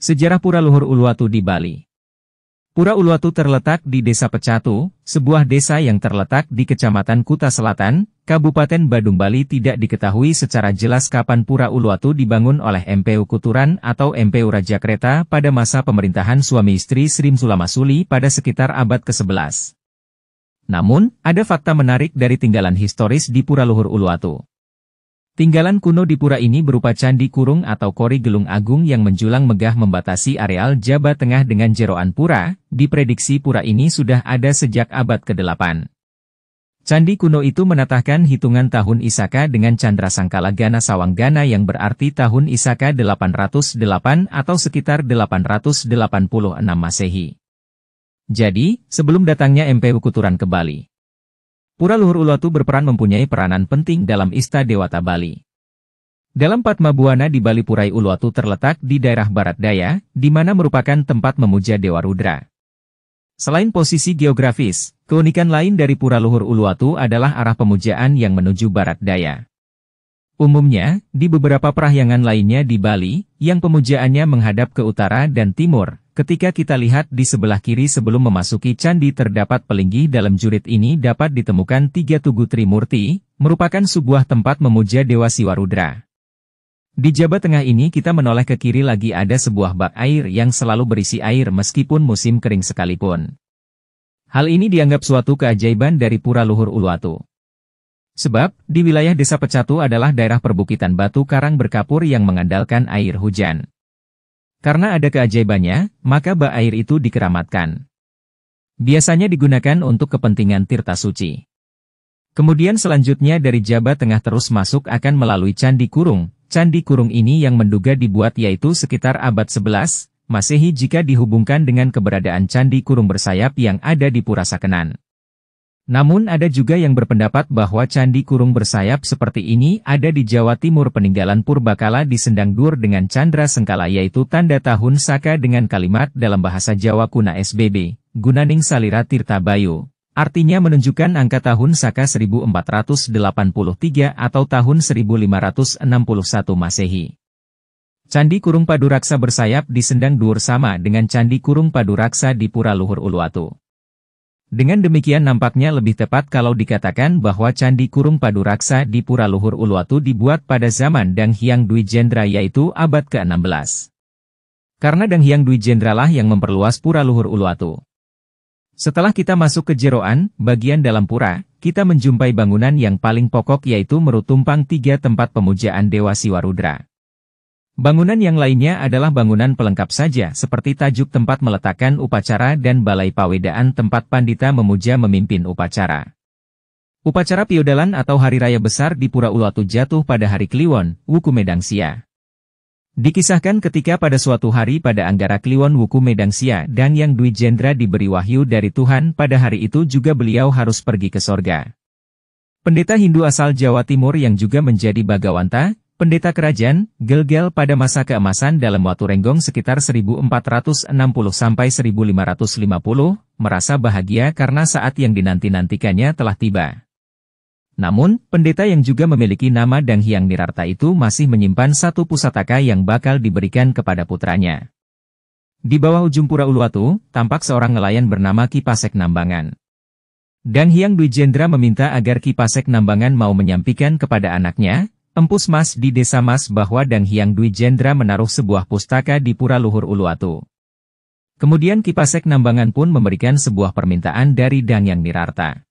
Sejarah Pura Luhur Uluwatu di Bali Pura Uluwatu terletak di Desa Pecatu, sebuah desa yang terletak di Kecamatan Kuta Selatan, Kabupaten Badung Bali tidak diketahui secara jelas kapan Pura Uluwatu dibangun oleh MPU Kuturan atau MPU Raja Kereta pada masa pemerintahan suami istri Sri Sulamasuli pada sekitar abad ke-11. Namun, ada fakta menarik dari tinggalan historis di Pura Luhur Uluwatu. Tinggalan kuno di pura ini berupa candi kurung atau kori gelung agung yang menjulang megah membatasi areal Jabat Tengah dengan jeroan pura, diprediksi pura ini sudah ada sejak abad ke-8. Candi kuno itu menatahkan hitungan tahun Isaka dengan Chandra Sangkala Gana Sawanggana yang berarti tahun Isaka 808 atau sekitar 886 Masehi. Jadi, sebelum datangnya MP Kuturan ke Bali, Pura Luhur Uluwatu berperan mempunyai peranan penting dalam Ista Dewata Bali. Dalam Padma Buana di Bali Purai Uluwatu terletak di daerah barat daya, di mana merupakan tempat memuja Dewa Rudra. Selain posisi geografis, keunikan lain dari Pura Luhur Uluwatu adalah arah pemujaan yang menuju barat daya. Umumnya, di beberapa perahyangan lainnya di Bali, yang pemujaannya menghadap ke utara dan timur, Ketika kita lihat di sebelah kiri sebelum memasuki candi terdapat pelinggi dalam jurit ini dapat ditemukan tiga Tugu Trimurti, merupakan sebuah tempat memuja Dewa Siwarudra. Di Jaba Tengah ini kita menoleh ke kiri lagi ada sebuah bak air yang selalu berisi air meskipun musim kering sekalipun. Hal ini dianggap suatu keajaiban dari Pura Luhur Uluwatu. Sebab, di wilayah desa Pecatu adalah daerah perbukitan batu karang berkapur yang mengandalkan air hujan. Karena ada keajaibannya, maka bak air itu dikeramatkan. Biasanya digunakan untuk kepentingan tirta suci. Kemudian selanjutnya dari Jaba Tengah terus masuk akan melalui Candi Kurung. Candi Kurung ini yang menduga dibuat yaitu sekitar abad 11, Masehi jika dihubungkan dengan keberadaan Candi Kurung bersayap yang ada di Purasakenan. Namun ada juga yang berpendapat bahwa candi kurung bersayap seperti ini ada di Jawa Timur peninggalan Purbakala di Sendang Dur dengan Chandra Sengkala yaitu tanda tahun Saka dengan kalimat dalam bahasa Jawa kuna SBB, Gunaning Salira Tirta Bayu. Artinya menunjukkan angka tahun Saka 1483 atau tahun 1561 Masehi. Candi Kurung Paduraksa bersayap di Sendang Dur sama dengan Candi Kurung Paduraksa di Pura Luhur Uluwatu. Dengan demikian nampaknya lebih tepat kalau dikatakan bahwa Candi Kurung Paduraksa di Pura Luhur Uluwatu dibuat pada zaman Dang Hyang Dwi Jendra yaitu abad ke-16. Karena Dang Hyang Dwi Jendra lah yang memperluas Pura Luhur Uluwatu. Setelah kita masuk ke Jeroan, bagian dalam pura, kita menjumpai bangunan yang paling pokok yaitu merutumpang tiga tempat pemujaan Dewa Siwarudra. Bangunan yang lainnya adalah bangunan pelengkap saja seperti tajuk tempat meletakkan upacara dan balai pawedaan tempat pandita memuja memimpin upacara. Upacara Piodalan atau Hari Raya Besar di Pura Uluwatu jatuh pada hari Kliwon, Wuku Medangsia. Dikisahkan ketika pada suatu hari pada Anggara Kliwon Wuku Medangsia dan Yang Dwi Jendra diberi wahyu dari Tuhan pada hari itu juga beliau harus pergi ke sorga. Pendeta Hindu asal Jawa Timur yang juga menjadi Bagawanta, Pendeta Kerajaan, Gelgel pada masa keemasan dalam waktu renggong sekitar 1460 sampai 1550, merasa bahagia karena saat yang dinanti-nantikannya telah tiba. Namun, pendeta yang juga memiliki nama Dang Hyang Nirarta itu masih menyimpan satu pusataka yang bakal diberikan kepada putranya. Di bawah ujung Pura Uluwatu, tampak seorang nelayan bernama Kipasek Nambangan. Dang Hyang Dwi Jendra meminta agar Kipasek Nambangan mau menyampaikan kepada anaknya, Empus Mas di Desa Mas bahwa Dang Hyang Dwi Jendra menaruh sebuah pustaka di Pura Luhur Uluwatu. Kemudian Kipasek Nambangan pun memberikan sebuah permintaan dari Dang Yang Nirarta.